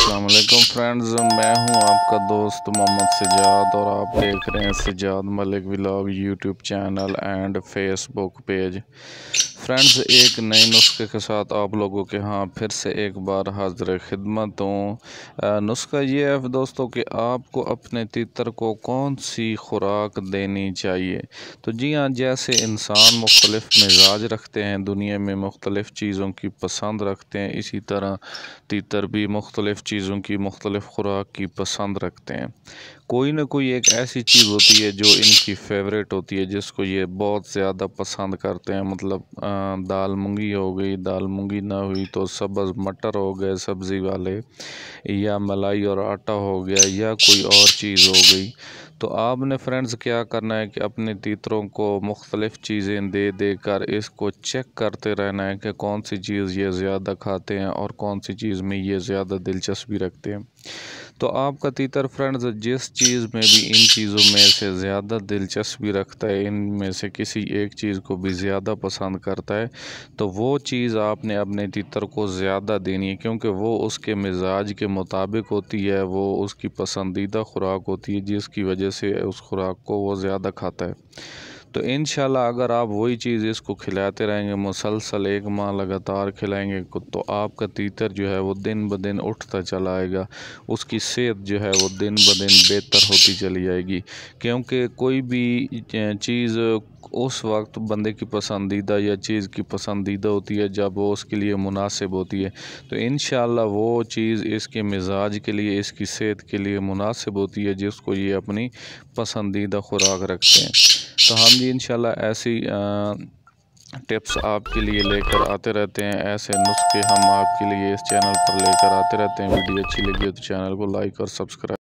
Aslam friends मैं हूं आपका दोस्त मोहम्मद सजाद और आप देख रहे हैं Sajad Malik vlog YouTube channel and Facebook page friends एक नए नुस्खे के साथ आप लोगों के यहाँ फिर से एक बार हाजिर खिदमत हूँ नुस्खा ये है दोस्तों कि आपको अपने तीतर को कौन सी खुराक देनी चाहिए तो जी हाँ जैसे इंसान मुख्तलिफ मिजाज रखते हैं दुनिया में मुख्तलिफ चीज़ों की पसंद रखते हैं इसी तरह तीतर भी मुख्तलिफ मुख्तलिफ़ चीज़ों की मुख्तलिफ़ खुराक की पसंद रखते हैं कोई ना कोई एक ऐसी चीज़ होती है जो इनकी फेवरेट होती है जिसको ये बहुत ज़्यादा पसंद करते हैं मतलब दाल मूँगी हो गई दाल मूँगी ना हुई तो सब्ज़ मटर हो गए सब्ज़ी वाले या मलाई और आटा हो गया या कोई और चीज़ हो गई तो आपने फ्रेंड्स क्या करना है कि अपने तीतरों को मुख्तलिफ़ चीज़ें दे दे कर इसको चेक करते रहना है कि कौन सी चीज़ ये ज़्यादा खाते हैं और कौन सी चीज़ में ये ज़्यादा दिलचस्पी रखते हैं तो आपका तीतर फ्रेंड्स जिस चीज़ में भी इन चीज़ों में से ज़्यादा दिलचस्पी रखता है इन में से किसी एक चीज़ को भी ज़्यादा पसंद करता है तो वो चीज़ आपने अपने तीतर को ज़्यादा देनी है क्योंकि वो उसके मिजाज के मुताबिक होती है वो उसकी पसंदीदा खुराक होती है जिसकी वजह से उस खुराक को वो ज़्यादा खाता है तो इन अगर आप वही चीज़ इसको खिलाते रहेंगे मुसलसल एक माह लगातार खिलाएंगे तो आपका तीतर जो है वो दिन ब दिन उठता चला आएगा उसकी सेहत जो है वो दिन ब दिन बेहतर होती चली जाएगी क्योंकि कोई भी चीज़ उस वक्त बंदे की पसंदीदा या चीज़ की पसंदीदा होती है जब वो उसके लिए मुनासिब होती है तो इन वो चीज़ इसके मिजाज के लिए इसकी सेहत के लिए मुनासिब होती है जिसको ये अपनी पसंदीदा खुराक रखते हैं तो हम जी इन ऐसी टिप्स आपके लिए लेकर आते रहते हैं ऐसे नुस्खे हम आपके लिए इस चैनल पर लेकर आते रहते हैं वीडियो अच्छी लगी तो चैनल को लाइक और सब्सक्राइब